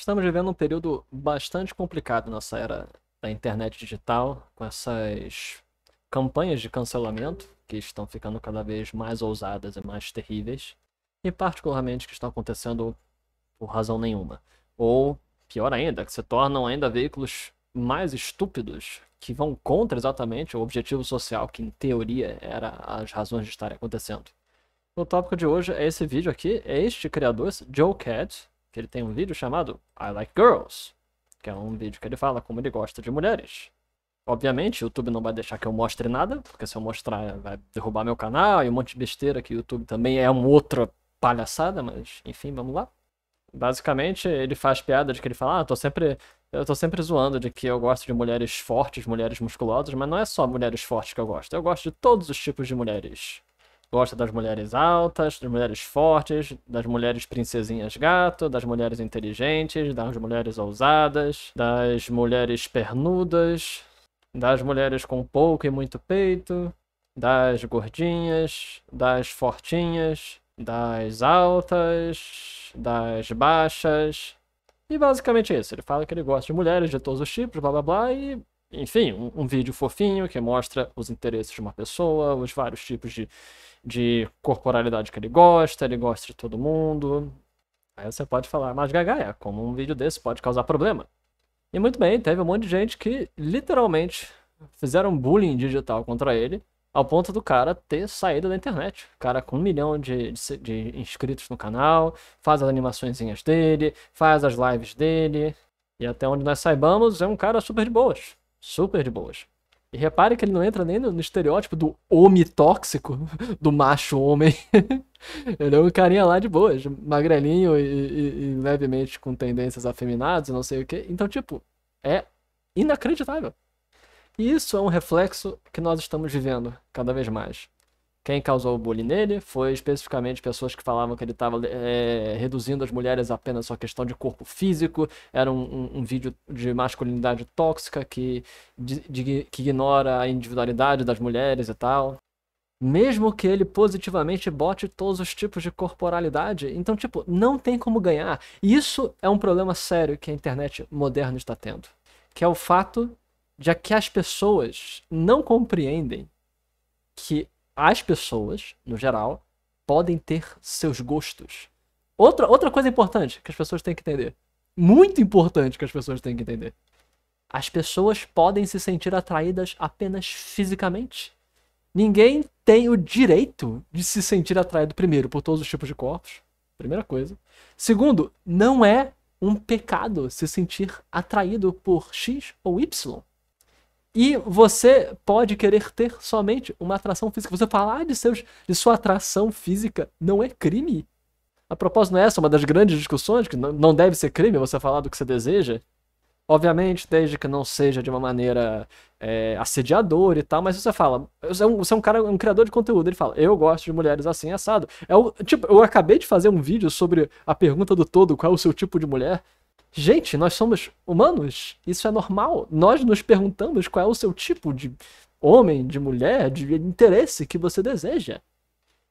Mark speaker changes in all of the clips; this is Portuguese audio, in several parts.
Speaker 1: Estamos vivendo um período bastante complicado nessa era da internet digital, com essas campanhas de cancelamento que estão ficando cada vez mais ousadas e mais terríveis, e particularmente que estão acontecendo por razão nenhuma. Ou, pior ainda, que se tornam ainda veículos mais estúpidos, que vão contra exatamente o objetivo social que, em teoria, era as razões de estarem acontecendo. O tópico de hoje é esse vídeo aqui, é este criador, Joe Cat, que ele tem um vídeo chamado I Like Girls, que é um vídeo que ele fala como ele gosta de mulheres. Obviamente, o YouTube não vai deixar que eu mostre nada, porque se eu mostrar vai derrubar meu canal e um monte de besteira que o YouTube também é uma outra palhaçada, mas enfim, vamos lá. Basicamente, ele faz piada de que ele fala: "Ah, tô sempre eu tô sempre zoando de que eu gosto de mulheres fortes, mulheres musculosas, mas não é só mulheres fortes que eu gosto. Eu gosto de todos os tipos de mulheres gosta das mulheres altas, das mulheres fortes, das mulheres princesinhas gato, das mulheres inteligentes, das mulheres ousadas, das mulheres pernudas, das mulheres com pouco e muito peito, das gordinhas, das fortinhas, das altas, das baixas. E basicamente é isso. Ele fala que ele gosta de mulheres de todos os tipos, blá blá blá, e enfim, um, um, vídeo fofinho que mostra os interesses de uma pessoa, os vários tipos de, de corporalidade que ele gosta, ele gosta de todo mundo. Aí você pode falar, mas gagaia, como um vídeo desse pode causar problema? E muito bem, teve um monte de gente que literalmente fizeram bullying digital contra ele, ao ponto do cara ter saído da internet. O cara com um milhão de, de, de inscritos no canal, faz as animaçõezinhas dele, faz as lives dele. E até onde nós saibamos, é um cara super de boas. Super de boas. E repare que ele não entra nem no, no estereótipo do homem tóxico, do macho homem. ele é um carinha lá de boas, magrelinho e, e, e levemente com tendências afeminadas e não sei o que. Então, tipo, é inacreditável. E isso é um reflexo que nós estamos vivendo cada vez mais. Quem causou o bullying nele foi especificamente pessoas que falavam que ele estava é, eh, reduzindo as mulheres apenas só questão de corpo físico. Era um, um, um vídeo de masculinidade tóxica que, de, de, que ignora a individualidade das mulheres e tal. Mesmo que ele positivamente bote todos os tipos de corporalidade. Então, tipo, não tem como ganhar. E isso é um problema sério que a internet moderna está tendo. Que é o fato de que as pessoas não compreendem que as pessoas, no geral, podem ter seus gostos. Outra, outra coisa importante que as pessoas têm que entender. Muito importante que as pessoas têm que entender. As pessoas podem se sentir atraídas apenas fisicamente. Ninguém tem o direito de se sentir atraído, primeiro, por todos os tipos de corpos. Primeira coisa. Segundo, não é um pecado se sentir atraído por X ou Y. E você pode querer ter somente uma atração física. Você falar de, seus, de sua atração física não é crime. A propósito, não é essa uma das grandes discussões, que não deve ser crime você falar do que você deseja. Obviamente, desde que não seja de uma maneira é, assediadora e tal, mas você fala, você é, um, você é um cara, um criador de conteúdo, ele fala, eu gosto de mulheres assim, assado. É o, tipo, eu acabei de fazer um vídeo sobre a pergunta do todo, qual é o seu tipo de mulher, Gente, nós somos humanos, isso é normal. Nós nos perguntamos qual é o seu tipo de homem, de mulher, de interesse que você deseja.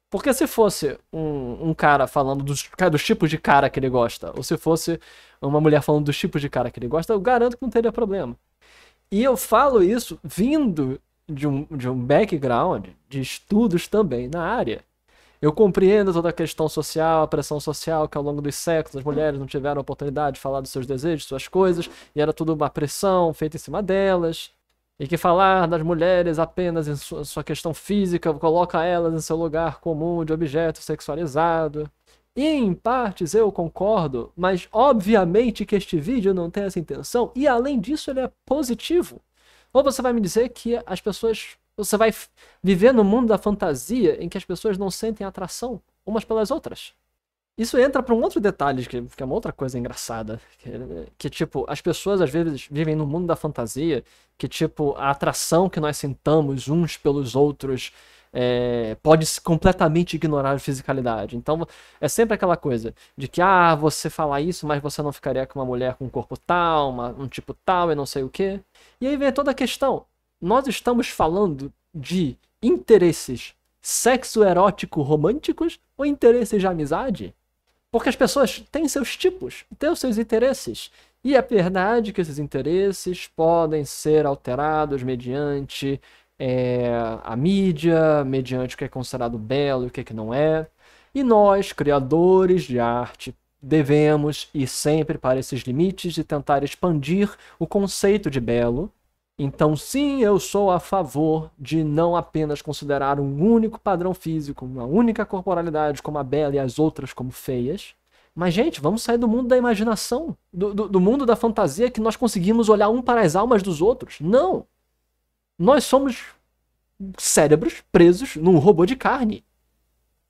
Speaker 1: Porque se fosse um, um cara falando dos, dos, tipos de cara que ele gosta, ou se fosse uma mulher falando dos tipos de cara que ele gosta, eu garanto que não teria problema. E eu falo isso vindo de um, de um background de estudos também na área. Eu compreendo toda a questão social, a pressão social que ao longo dos séculos as mulheres não tiveram oportunidade de falar dos seus desejos, suas coisas, e era tudo uma pressão feita em cima delas. E que falar das mulheres apenas em sua questão física coloca elas em seu lugar comum de objeto sexualizado. E em partes eu concordo, mas obviamente que este vídeo não tem essa intenção, e além disso ele é positivo. Ou você vai me dizer que as pessoas você vai viver no mundo da fantasia em que as pessoas não sentem atração umas pelas outras. Isso entra para um outro detalhe, que é uma outra coisa engraçada. Que, que, tipo, as pessoas às vezes vivem no mundo da fantasia, que, tipo, a atração que nós sentamos uns pelos outros é, pode completamente ignorar a fisicalidade. Então, é sempre aquela coisa de que, ah, você falar isso, mas você não ficaria com uma mulher com um corpo tal, uma, um tipo tal e não sei o quê. E aí vem toda a questão nós estamos falando de interesses sexo erótico românticos ou interesses de amizade? Porque as pessoas têm seus tipos, têm os seus interesses. E é verdade que esses interesses podem ser alterados mediante é, a mídia, mediante o que é considerado belo e o que, é que não é. E nós, criadores de arte, devemos ir sempre para esses limites e tentar expandir o conceito de belo então, sim, eu sou a favor de não apenas considerar um único padrão físico, uma única corporalidade como a bela e as outras como feias. Mas, gente, vamos sair do mundo da imaginação, do, do, do mundo da fantasia que nós conseguimos olhar um para as almas dos outros. Não! Nós somos cérebros presos num robô de carne.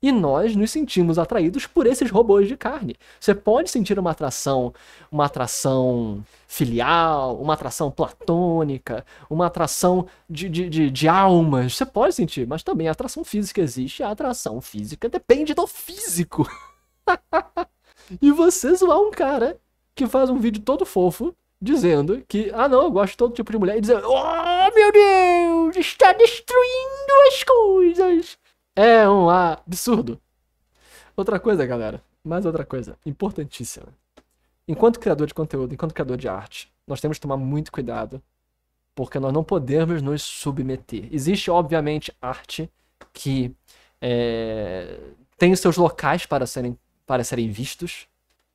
Speaker 1: E nós nos sentimos atraídos por esses robôs de carne. Você pode sentir uma atração, uma atração filial, uma atração platônica, uma atração de, de, de, de almas. Você pode sentir, mas também a atração física existe. A atração física depende do físico. e você zoar um cara que faz um vídeo todo fofo dizendo que, ah não, eu gosto de todo tipo de mulher, e dizendo, oh meu Deus, está destruindo as coisas. É um absurdo. Outra coisa, galera. Mais outra coisa. Importantíssima. Enquanto criador de conteúdo, enquanto criador de arte, nós temos que tomar muito cuidado. Porque nós não podemos nos submeter. Existe, obviamente, arte que é, tem seus locais para serem, para serem vistos.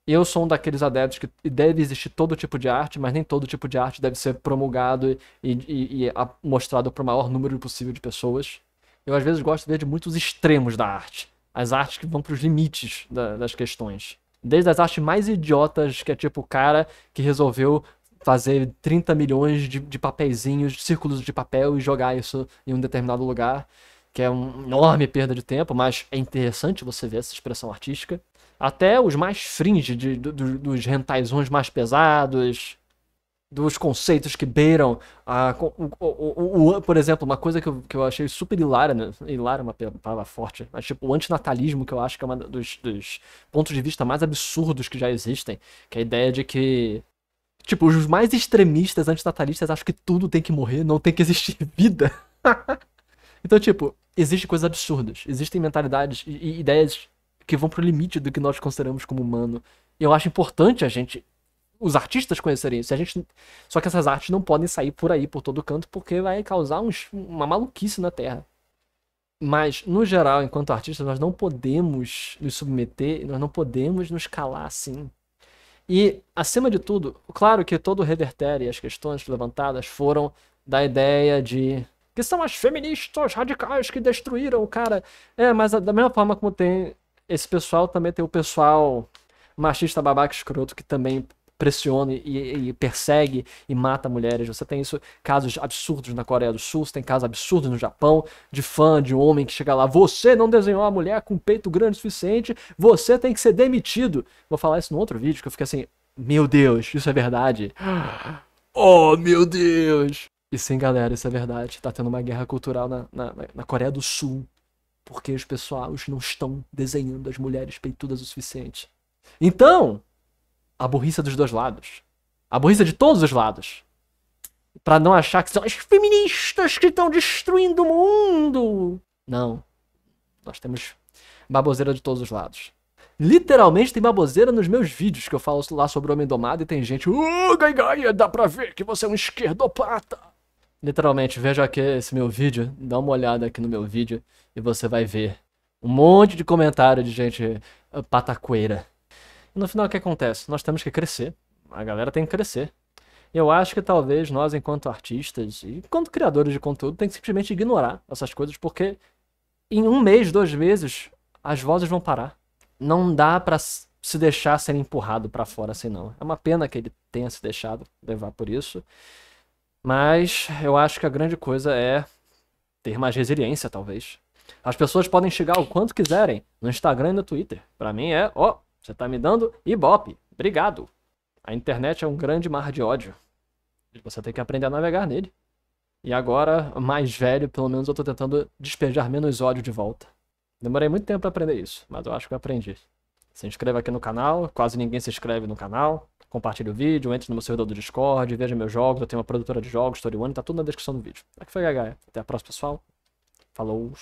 Speaker 1: Eu sou um daqueles adeptos que deve existir todo tipo de arte, mas nem todo tipo de arte deve ser promulgado e, e, e mostrado para o maior número possível de pessoas. Eu às vezes gosto de ver de muitos extremos da arte. As artes que vão para os limites da, das questões. Desde as artes mais idiotas, que é tipo o cara que resolveu fazer 30 milhões de, de papeizinhos, de círculos de papel e jogar isso em um determinado lugar, que é uma enorme perda de tempo, mas é interessante você ver essa expressão artística. Até os mais fringe, de, de, dos rentaisões mais pesados, dos conceitos que beiram a, o, o, o, por exemplo, uma coisa que eu, que eu achei super hilária, né? hilária é uma palavra forte, mas tipo o antinatalismo que eu acho que é um dos, dos, pontos de vista mais absurdos que já existem, que é a ideia de que tipo, os mais extremistas antinatalistas acham que tudo tem que morrer, não tem que existir vida. então, tipo, existem coisas absurdas, existem mentalidades e, e ideias que vão pro limite do que nós consideramos como humano. E eu acho importante a gente os artistas conhecerem isso. A gente... Só que essas artes não podem sair por aí, por todo canto, porque vai causar uns, uma maluquice na Terra. Mas, no geral, enquanto artistas, nós não podemos nos submeter, nós não podemos nos calar assim. E, acima de tudo, claro que todo o reverter e as questões levantadas foram da ideia de que são as feministas radicais que destruíram o cara. É, mas da mesma forma como tem esse pessoal, também tem o pessoal machista, babaca, escroto, que também pressiona e, e, persegue e mata mulheres. Você tem isso, casos absurdos na Coreia do Sul, você tem casos absurdos no Japão, de fã, de homem que chega lá, você não desenhou a mulher com peito grande o suficiente, você tem que ser demitido. Vou falar isso num outro vídeo, que eu fiquei assim, meu Deus, isso é verdade. Oh, meu Deus! E sim, galera, isso é verdade. Tá tendo uma guerra cultural na, na, na Coreia do Sul. Porque os pessoais não estão desenhando as mulheres peitudas o suficiente. Então, a burrice dos dois lados. A burrice de todos os lados. Para não achar que são as feministas que estão destruindo o mundo. Não. Nós temos baboseira de todos os lados. Literalmente tem baboseira nos meus vídeos que eu falo lá sobre o Homem Domado e tem gente. Uh, gai, gai, dá pra ver que você é um esquerdopata. Literalmente, veja aqui esse meu vídeo, dá uma olhada aqui no meu vídeo e você vai ver um monte de comentário de gente eh, pataqueira. No final, o que acontece? Nós temos que crescer. A galera tem que crescer. Eu acho que talvez nós, enquanto artistas e enquanto criadores de conteúdo, tem que simplesmente ignorar essas coisas, porque em um mês, dois meses, as vozes vão parar. Não dá para se deixar ser empurrado para fora assim, não. É uma pena que ele tenha se deixado levar por isso. Mas eu acho que a grande coisa é ter mais resiliência, talvez. As pessoas podem chegar o quanto quiserem no Instagram e no Twitter. Para mim é, ó, você tá me dando ibope. Obrigado. A internet é um grande mar de ódio. Você tem que aprender a navegar nele. E agora, mais velho, pelo menos eu tô tentando despejar menos ódio de volta. Demorei muito tempo para aprender isso, mas eu acho que eu aprendi. Se inscreva aqui no canal, quase ninguém se inscreve no canal. Compartilhe o vídeo, entre no meu servidor do Discord, veja meus jogos, eu tenho uma produtora de jogos, Story One, tá tudo na descrição do vídeo. Aqui foi a Gaia. Até a próxima, pessoal. Falou!